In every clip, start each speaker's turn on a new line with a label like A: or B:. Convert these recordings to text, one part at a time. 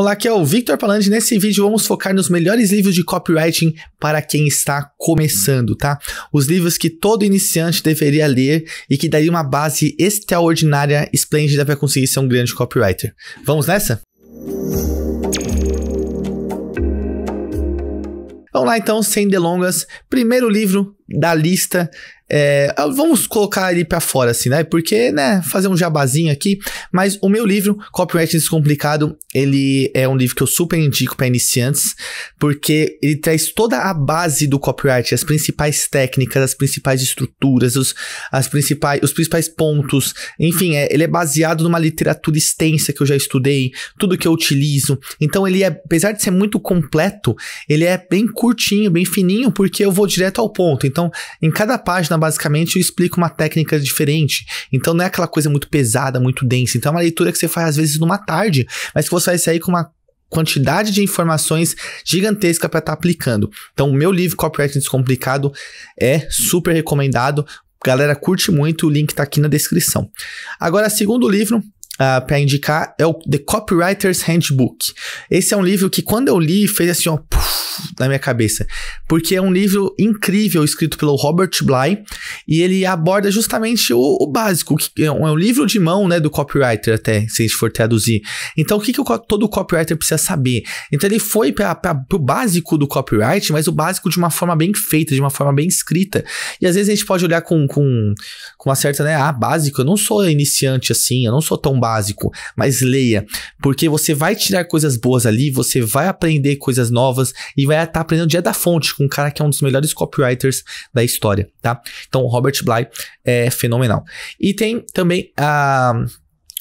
A: Olá, aqui é o Victor Palandi. Nesse vídeo vamos focar nos melhores livros de copywriting para quem está começando, tá? Os livros que todo iniciante deveria ler e que daria uma base extraordinária, esplêndida para conseguir ser um grande copywriter. Vamos nessa? Vamos lá então, sem delongas. Primeiro livro da lista. É, ah, vamos colocar ele para fora, assim, né? Porque, né, fazer um jabazinho aqui. Mas o meu livro, Copyright Descomplicado, ele é um livro que eu super indico para iniciantes, porque ele traz toda a base do copyright, as principais técnicas, as principais estruturas, os, as principais, os principais pontos. Enfim, é, ele é baseado numa literatura extensa que eu já estudei, tudo que eu utilizo. Então, ele é, apesar de ser muito completo, ele é bem curtinho, bem fininho, porque eu vou direto ao ponto. Então, então, em cada página, basicamente, eu explico uma técnica diferente. Então, não é aquela coisa muito pesada, muito densa. Então, é uma leitura que você faz às vezes numa tarde, mas que você vai sair com uma quantidade de informações gigantesca para estar tá aplicando. Então, o meu livro Copyright Descomplicado é super recomendado. Galera, curte muito, o link está aqui na descrição. Agora, segundo livro, Uh, ah, para indicar é o The Copywriter's Handbook. Esse é um livro que quando eu li fez assim, ó, na minha cabeça. Porque é um livro incrível escrito pelo Robert Bly e ele aborda justamente o, o básico, que é, é um livro de mão, né, do copywriter até, se a gente for traduzir. Então, o que, que o, todo copywriter precisa saber? Então, ele foi para o básico do copyright, mas o básico de uma forma bem feita, de uma forma bem escrita. E às vezes a gente pode olhar com, com, com uma certa, né, ah, básico, eu não sou iniciante assim, eu não sou tão básico, mas leia, porque você vai tirar coisas boas ali, você vai aprender coisas novas e vai tá aprendendo dia da fonte com um cara que é um dos melhores copywriters da história, tá? Então, Robert Bly é fenomenal. E tem também a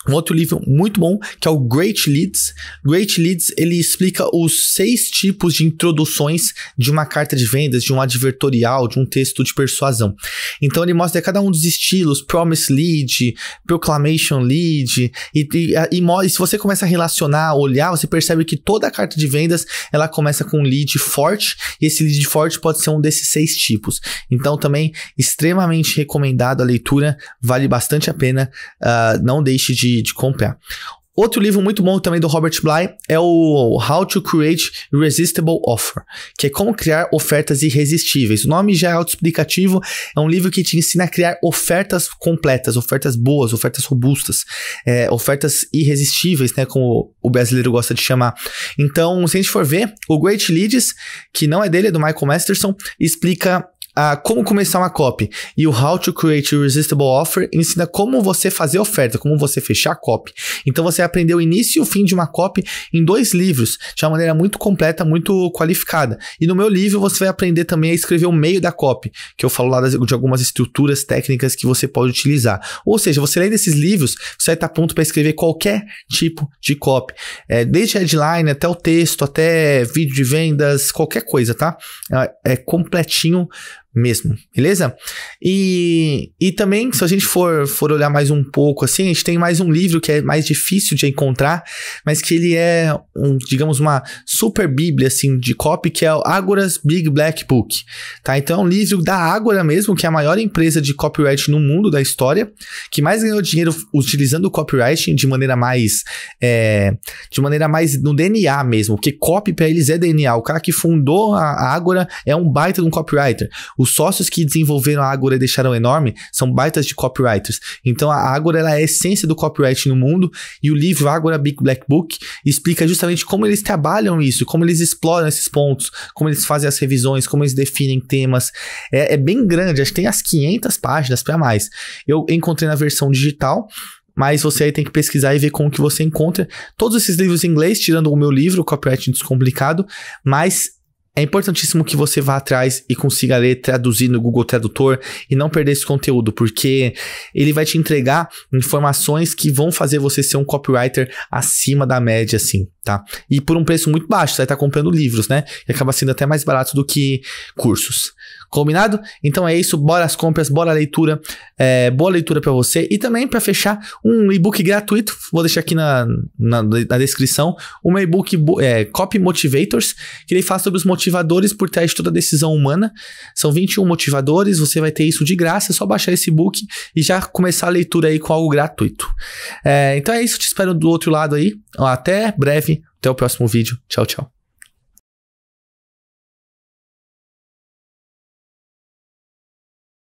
A: um outro livro muito bom, que é o Great Leads. Great Leads, ele explica os seis tipos de introduções de uma carta de vendas, de um advertorial, de um texto de persuasão. Então ele mostra cada um dos estilos, Promise Lead, Proclamation Lead, e, e, e, e se você começa a relacionar, olhar, você percebe que toda a carta de vendas, ela começa com um lead forte, e esse lead forte pode ser um desses seis tipos. Então também, extremamente recomendado a leitura, vale bastante a pena, uh, não deixe de de, de comprar. Outro livro muito bom também do Robert Bly é o How to Create Irresistible Offer, que é como criar ofertas irresistíveis. O nome já é autoexplicativo, é um livro que te ensina a criar ofertas completas, ofertas boas, ofertas robustas, é, ofertas irresistíveis, né, como o brasileiro gosta de chamar. Então, se a gente for ver, o Great Leads, que não é dele, é do Michael Masterson, explica a como começar uma copy e o How to Create Irresistible Offer ensina como você fazer oferta, como você fechar a copy. Então você aprendeu o início e o fim de uma copy em dois livros, de uma maneira muito completa, muito qualificada. E no meu livro você vai aprender também a escrever o meio da copy, que eu falo lá de algumas estruturas técnicas que você pode utilizar. Ou seja, você lendo esses livros, você vai estar pronto para escrever qualquer tipo de copy, é, desde headline até o texto, até vídeo de vendas, qualquer coisa, tá? É, é completinho mesmo, beleza? E, e também, se a gente for, for olhar mais um pouco assim, a gente tem mais um livro que é mais difícil de encontrar, mas que ele é, um, digamos, uma super bíblia assim de copy, que é o Ágora's Big Black Book, tá? Então é um livro da Ágora mesmo, que é a maior empresa de copyright no mundo da história, que mais ganhou dinheiro utilizando o copyright de maneira mais, é, de maneira mais no DNA mesmo, porque copy para eles é DNA, o cara que fundou a Ágora é um baita de um copywriter, os sócios que desenvolveram a Agora e deixaram enorme são baitas de copywriters. Então a Agora ela é a essência do copyright no mundo e o livro Agora Big Black Book explica justamente como eles trabalham isso, como eles exploram esses pontos, como eles fazem as revisões, como eles definem temas. É, é bem grande, acho que tem as 500 páginas para mais. Eu encontrei na versão digital mas você aí tem que pesquisar e ver como que você encontra todos esses livros em inglês, tirando o meu livro, Copyright Descomplicado, mas é importantíssimo que você vá atrás e consiga ler, traduzir no Google Tradutor e não perder esse conteúdo, porque ele vai te entregar informações que vão fazer você ser um copywriter acima da média, assim, tá? E por um preço muito baixo, você vai estar tá comprando livros, né? E acaba sendo até mais barato do que cursos. Combinado? Então é isso, bora as compras, bora a leitura, é, boa leitura para você. E também para fechar, um e-book gratuito, vou deixar aqui na, na, na descrição, um e-book é, Copy Motivators, que ele fala sobre os motivos motivadores por trás de toda decisão humana. São 21 motivadores, você vai ter isso de graça, é só baixar esse book e já começar a leitura aí com algo gratuito. É, então é isso, te espero do outro lado aí. Até breve, até o próximo vídeo. Tchau, tchau.